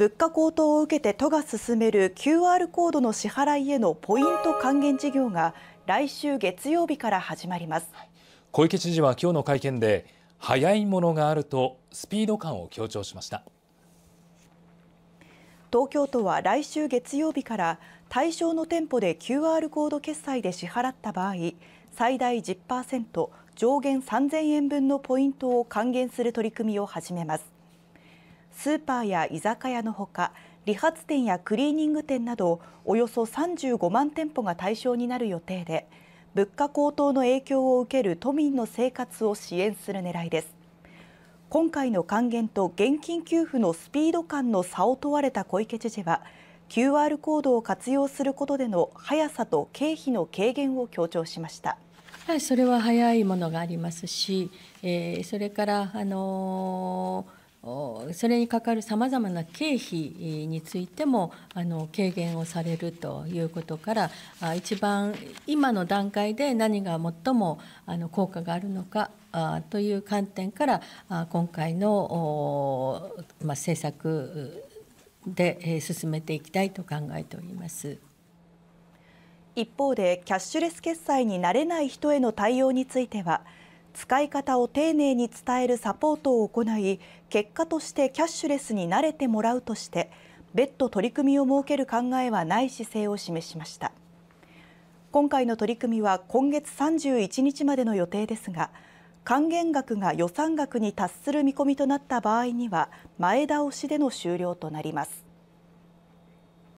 物価高騰を受けて都が進める QR コードの支払いへのポイント還元事業が来週月曜日から始まります小池知事は今日の会見で早いものがあるとスピード感を強調しました東京都は来週月曜日から対象の店舗で QR コード決済で支払った場合最大10%上限3000円分のポイントを還元する取り組みを始めますスーパーや居酒屋のほか理髪店やクリーニング店などおよそ35万店舗が対象になる予定で物価高騰の影響を受ける都民の生活を支援する狙いです今回の還元と現金給付のスピード感の差を問われた小池知事は QR コードを活用することでの速さと経費の軽減を強調しました。それは早いものがありますし、えー、それから、あのーそれにかかるさまざまな経費についてもあの軽減をされるということから一番今の段階で何が最もあの効果があるのかという観点から今回の、ま政策で進めていきたいと考えております。一方でキャッシュレス決済に慣れない人への対応については使い方を丁寧に伝えるサポートを行い結果としてキャッシュレスに慣れてもらうとして別途取り組みを設ける考えはない姿勢を示しました今回の取り組みは今月31日までの予定ですが還元額が予算額に達する見込みとなった場合には前倒しでの終了となります